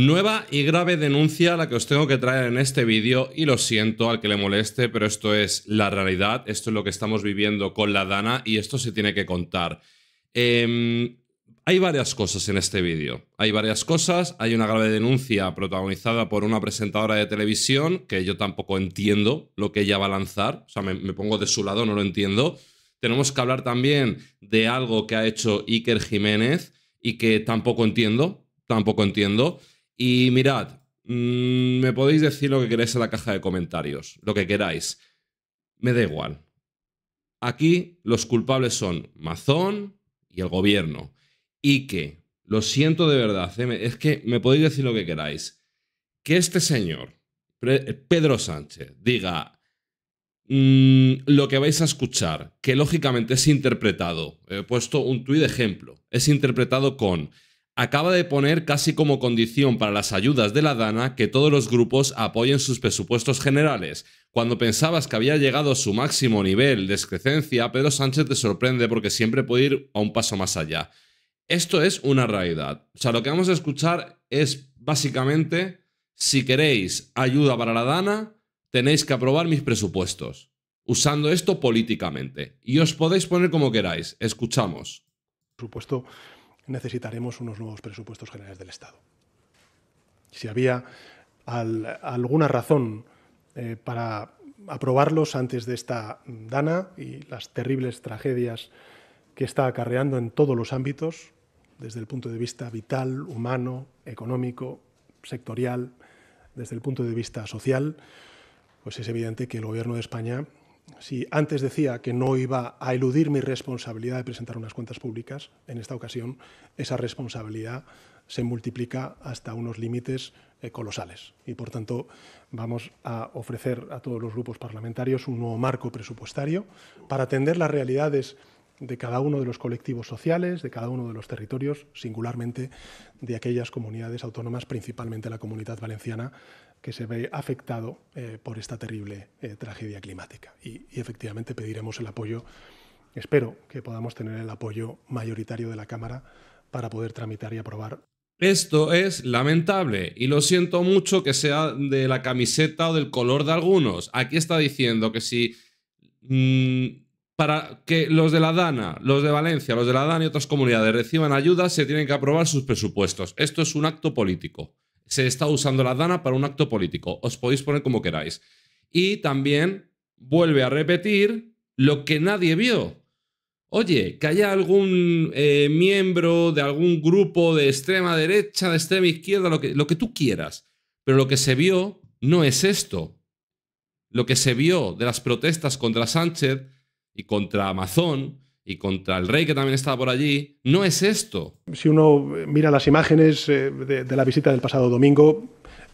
Nueva y grave denuncia la que os tengo que traer en este vídeo y lo siento al que le moleste, pero esto es la realidad, esto es lo que estamos viviendo con la Dana y esto se tiene que contar. Em, hay varias cosas en este vídeo, hay varias cosas, hay una grave denuncia protagonizada por una presentadora de televisión que yo tampoco entiendo lo que ella va a lanzar, o sea, me, me pongo de su lado, no lo entiendo. Tenemos que hablar también de algo que ha hecho Iker Jiménez y que tampoco entiendo, tampoco entiendo. Y mirad, mm, me podéis decir lo que queréis en la caja de comentarios, lo que queráis. Me da igual. Aquí los culpables son Mazón y el gobierno. Y que, lo siento de verdad, eh, es que me podéis decir lo que queráis. Que este señor, eh, Pedro Sánchez, diga mm, lo que vais a escuchar, que lógicamente es interpretado, he puesto un tuit de ejemplo, es interpretado con acaba de poner casi como condición para las ayudas de la DANA que todos los grupos apoyen sus presupuestos generales. Cuando pensabas que había llegado a su máximo nivel de excrecencia, Pedro Sánchez te sorprende porque siempre puede ir a un paso más allá. Esto es una realidad. O sea, lo que vamos a escuchar es básicamente, si queréis ayuda para la DANA, tenéis que aprobar mis presupuestos, usando esto políticamente. Y os podéis poner como queráis. Escuchamos. Por supuesto, necesitaremos unos nuevos presupuestos generales del Estado. Si había alguna razón eh, para aprobarlos antes de esta dana y las terribles tragedias que está acarreando en todos los ámbitos, desde el punto de vista vital, humano, económico, sectorial, desde el punto de vista social, pues es evidente que el Gobierno de España si antes decía que no iba a eludir mi responsabilidad de presentar unas cuentas públicas, en esta ocasión esa responsabilidad se multiplica hasta unos límites eh, colosales. Y por tanto, vamos a ofrecer a todos los grupos parlamentarios un nuevo marco presupuestario para atender las realidades de cada uno de los colectivos sociales, de cada uno de los territorios, singularmente de aquellas comunidades autónomas, principalmente la comunidad valenciana, que se ve afectado eh, por esta terrible eh, tragedia climática. Y, efectivamente pediremos el apoyo, espero que podamos tener el apoyo mayoritario de la Cámara para poder tramitar y aprobar. Esto es lamentable y lo siento mucho que sea de la camiseta o del color de algunos. Aquí está diciendo que si mm, para que los de la DANA, los de Valencia, los de la DANA y otras comunidades reciban ayuda, se tienen que aprobar sus presupuestos. Esto es un acto político. Se está usando la DANA para un acto político. Os podéis poner como queráis. Y también vuelve a repetir lo que nadie vio. Oye, que haya algún eh, miembro de algún grupo de extrema derecha, de extrema izquierda, lo que, lo que tú quieras. Pero lo que se vio no es esto. Lo que se vio de las protestas contra Sánchez y contra Amazon y contra el rey que también estaba por allí, no es esto. Si uno eh, mira las imágenes eh, de, la visita del pasado domingo,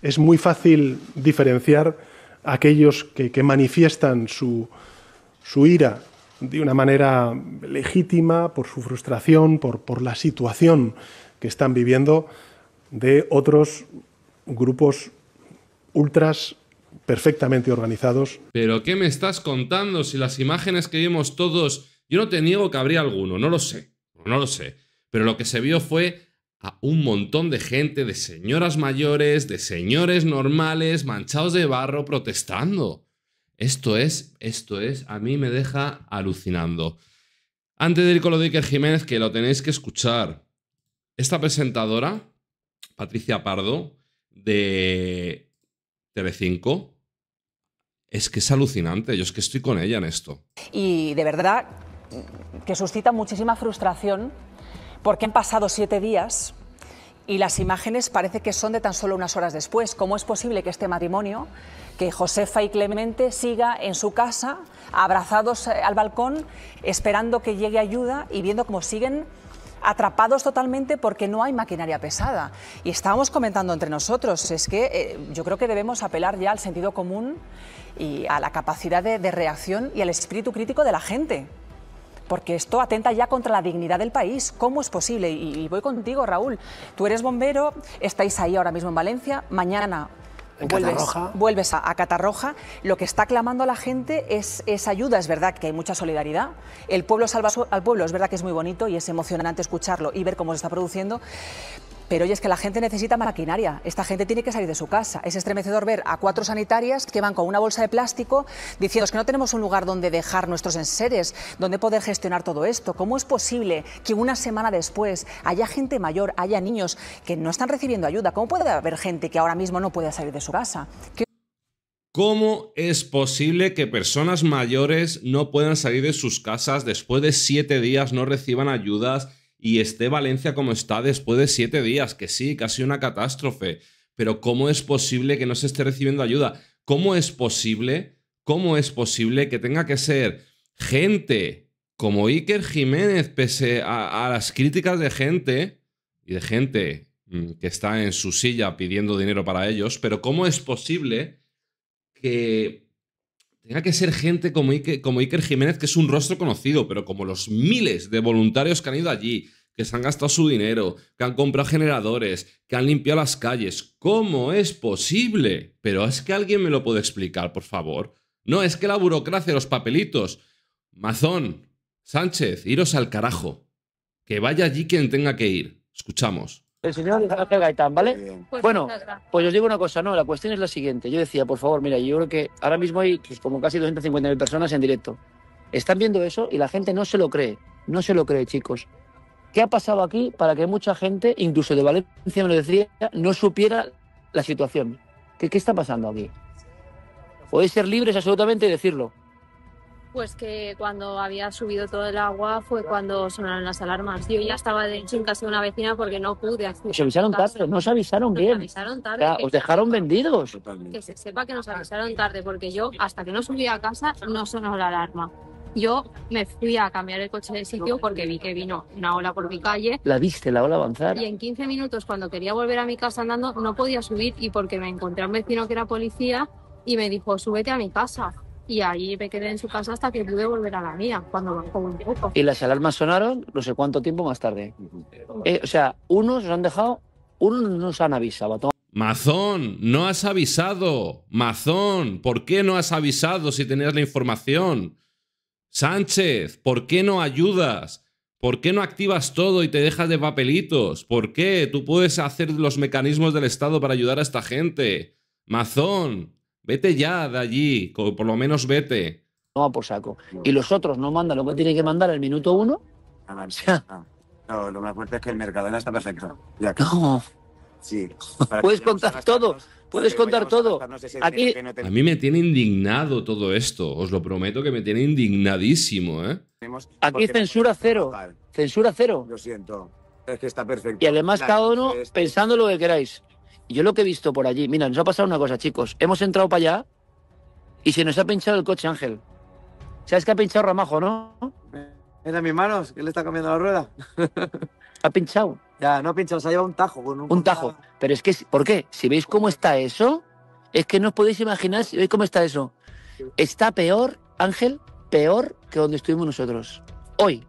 es muy fácil diferenciar a aquellos que, manifiestan su, su, ira de una manera legítima por su frustración, por, por la situación que están viviendo, de otros grupos ultras perfectamente organizados. Pero ¿qué me estás contando si las imágenes que vimos todos, yo no te niego que habría alguno, no lo sé, no lo sé, pero lo que se vio fue a un montón de gente, de señoras mayores, de señores normales, manchados de barro, protestando. Esto es, esto es, a mí me deja alucinando. Antes de ir con lo de Iker Jiménez, que lo tenéis que escuchar, esta presentadora, Patricia Pardo, de Telecinco, es que es alucinante, yo es que estoy con ella en esto. Y de verdad que suscita muchísima frustración porque han pasado siete días y las imágenes parece que son de tan solo unas horas después. ¿Cómo es posible que este matrimonio, que Josefa y Clemente siga en su casa, abrazados eh, al balcón, esperando que llegue ayuda y viendo cómo siguen atrapados totalmente porque no hay maquinaria pesada. Y estábamos comentando entre nosotros, es que eh, yo creo que debemos apelar ya al sentido común y a la capacidad de, reacción y al espíritu crítico de la gente porque esto atenta ya contra la dignidad del país. ¿Cómo es posible? Y, y, voy contigo, Raúl. Tú eres bombero, estáis ahí ahora mismo en Valencia, mañana vuelves, a, Catarroja, lo que está clamando a la gente es, es, ayuda, es verdad que hay mucha solidaridad, el pueblo salva al pueblo, es verdad que es muy bonito y es emocionante escucharlo y ver cómo se está produciendo, pero oye, es que la gente necesita maquinaria. Esta gente tiene que salir de su casa. Es estremecedor ver a cuatro sanitarias que van con una bolsa de plástico diciendo que no tenemos un lugar donde dejar nuestros enseres, donde poder gestionar todo esto. ¿Cómo es posible que una semana después haya gente mayor, haya niños que no están recibiendo ayuda? ¿Cómo puede haber gente que ahora mismo no pueda salir de su casa? ¿Cómo es posible que personas mayores no puedan salir de sus casas después de siete días, no reciban ayudas? y esté Valencia como está después de siete días, que sí, casi una catástrofe. Pero ¿cómo es posible que no se esté recibiendo ayuda? ¿Cómo es posible? ¿Cómo es posible que tenga que ser gente como Iker Jiménez, pese a las críticas de gente y de gente mm, que está en su silla pidiendo dinero para ellos? Pero ¿cómo es posible que tenga que ser gente como Iker, como Iker Jiménez, que es un rostro conocido, pero como los miles de voluntarios que han ido allí, que se han gastado su dinero, que han comprado generadores, que han limpiado las calles. ¿Cómo es posible? Pero es que alguien me lo puede explicar, por favor. No, es que la burocracia, los papelitos. Mazón, Sánchez, iros al carajo. Que vaya allí quien tenga que ir. Escuchamos. El señor Ángel Gaitán, ¿vale? Pues bueno, pues os digo una cosa, no, la cuestión es la siguiente. Yo decía, por favor, mira, yo creo que ahora mismo hay pues, como casi 250.000 personas en directo. Están viendo eso y la gente no se lo cree, no se lo cree, chicos. ¿Qué ha pasado aquí para que mucha gente, incluso de Valencia me lo decía, no supiera la situación? ¿Qué, qué está pasando aquí? Podéis ser libres absolutamente y decirlo. Pues que cuando había subido todo el agua fue cuando sonaron las alarmas. Yo ya estaba de hecho en casa de una vecina porque no pude Se avisaron tarde, no se avisaron nos bien. Avisaron tarde. os dejaron vendidos. Que se sepa que nos avisaron tarde porque yo hasta que no subí a casa no sonó la alarma. Yo me fui a cambiar el coche de sitio porque vi que vino una ola por mi calle. ¿La viste, la ola avanzar? Y en 15 minutos, cuando quería volver a mi casa andando, no podía subir y porque me encontré a un vecino que era policía y me dijo, súbete a mi casa y ahí me quedé en su casa hasta que pude volver a la mía, cuando bajó un poco. Y las alarmas sonaron no sé cuánto tiempo más tarde. Eh, o sea, unos han dejado, unos nos han avisado. Mazón, no has avisado. Mazón, ¿por qué no has avisado si tenías la información? Sánchez, ¿por qué no ayudas? ¿Por qué no activas todo y te dejas de papelitos? ¿Por qué? Tú puedes hacer los mecanismos del Estado para ayudar a esta gente. Mazón, Vete ya de allí, por lo menos vete. No, por saco. Y los otros no mandan lo que tienen que mandar el minuto uno. no, lo más fuerte es que el mercado está perfecto. Ya Sí. Puedes contar todo. Puedes contar todo. Aquí... A mí me tiene indignado todo esto. Os lo prometo que me tiene indignadísimo, ¿eh? Aquí censura cero. Censura cero. Lo siento. Es que está perfecto. Y además cada uno pensando lo que queráis yo lo que he visto por allí, mira, nos ha pasado una cosa, chicos. Hemos entrado para allá y se nos ha pinchado el coche, Ángel. ¿Sabes que ha pinchado Ramajo, no? Mira mis manos, que le está cambiando la rueda. ha pinchado. Ya, no ha pinchado, se ha llevado un tajo. un, un tajo. Pero es que, ¿por qué? Si veis cómo está eso, es que no os podéis imaginar, si veis cómo está eso. Está peor, Ángel, peor que donde estuvimos nosotros. Hoy,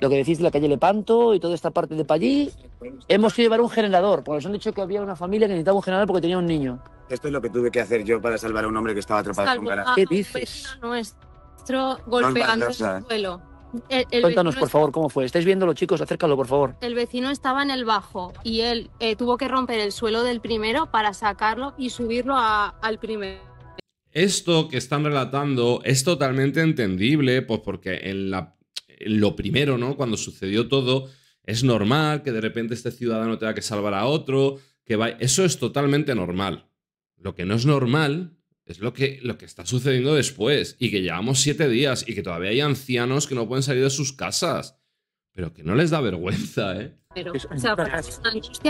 lo que decís de la calle Lepanto y toda esta parte de Pallí, hemos que llevar un generador, porque nos han dicho que había una familia que necesitaba un generador porque tenía un niño. Esto es lo que tuve que hacer yo para salvar a un hombre que estaba atrapado en un garaje. ¿Qué dices? Nuestro golpeando el suelo. Cuéntanos, por favor, cómo fue. ¿Estáis viendo los chicos? Acércalo, por favor. El vecino estaba en el bajo y él eh, tuvo que romper el suelo del primero para sacarlo y subirlo al primero. Esto que están relatando es totalmente entendible, pues porque en la lo primero, ¿no? Cuando sucedió todo, es normal que de repente este ciudadano tenga que salvar a otro, que va... Eso es totalmente normal. Lo que no es normal es lo que, lo que está sucediendo después y que llevamos siete días y que todavía hay ancianos que no pueden salir de sus casas. Pero que no les da vergüenza, ¿eh? Pero,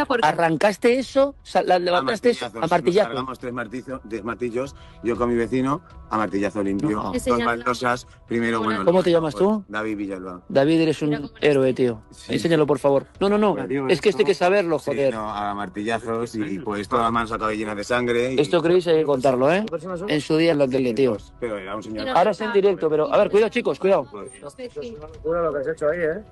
porque... Arrancaste eso, la levantaste a martillazos? Nos tres, martillos, yo con mi vecino, a martillazo limpio. No. Dos primero, bueno. ¿Cómo te llamas tú? David Villalba. David, eres un héroe, tío. Enséñalo, por favor. No, no, no. es que este hay que saberlo, joder. a martillazos y pues toda las mano se de sangre. Y... Esto, creéis hay que contarlo, ¿eh? En su día en la tele, tío. Pues, pero era un señor. Ahora es en directo, pero. A ver, cuidado, chicos, cuidado. Pues, pues, lo que has hecho ahí, ¿eh?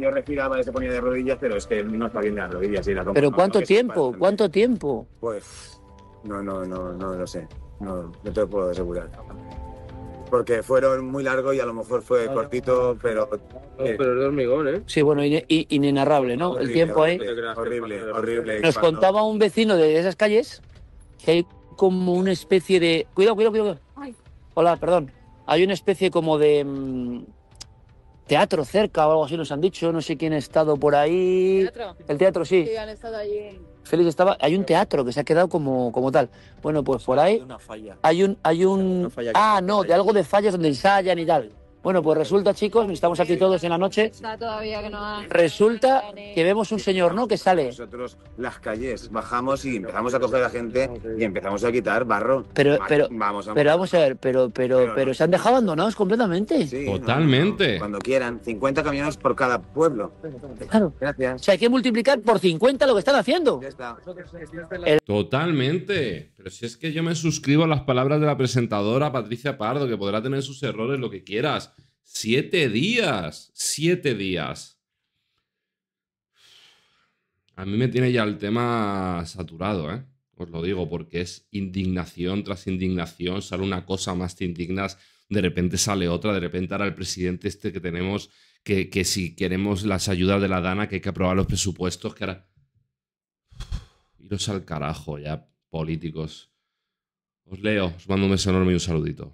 yo respiraba y se ponía de rodillas, pero es que no está bien de rodillas. ¿Pero cuánto tiempo? ¿Cuánto tiempo? Pues no, no, no, no lo sé. No, te puedo asegurar. Porque fueron muy largos y a lo mejor fue cortito, pero... pero eh, es hormigón, ¿eh? Sí, bueno, inenarrable, ¿no? El tiempo ahí. Horrible, horrible. Nos contaba un vecino de esas calles que hay como una especie de... Cuidado, cuidado, cuidado. Hola, perdón. Hay una especie como de mm, teatro cerca o algo así nos han dicho, no sé quién ha estado por ahí. ¿El teatro? El teatro, sí. Sí, han estado allí. Félix estaba, hay un teatro que se ha quedado como, como tal. Bueno, pues por ahí hay Hay un hay un ah, no, de algo de fallas donde ensayan y tal. Bueno, pues resulta, chicos, estamos aquí todos en la noche. Resulta que vemos un señor, ¿no? Que sale. Nosotros las calles bajamos y empezamos a coger a la gente y empezamos a quitar barro. Pero, pero, vamos a, ver, pero, pero, pero, se han dejado abandonados completamente. Sí, Totalmente. cuando quieran, 50 camiones por cada pueblo. Claro. Gracias. O sea, hay que multiplicar por 50 lo que están haciendo. Ya está. Totalmente pero si es que yo me suscribo a las palabras de la presentadora Patricia Pardo, que podrá tener sus errores, lo que quieras. Siete días, siete días. A mí me tiene ya el tema saturado, ¿eh? Os lo digo, porque es indignación tras indignación, sale una cosa más te indignas, de repente sale otra, de repente ahora el presidente este que tenemos, que, que si queremos las ayudas de la DANA, que hay que aprobar los presupuestos, que ahora... Iros al carajo, ya políticos. Os leo, os mando un beso enorme y un saludito.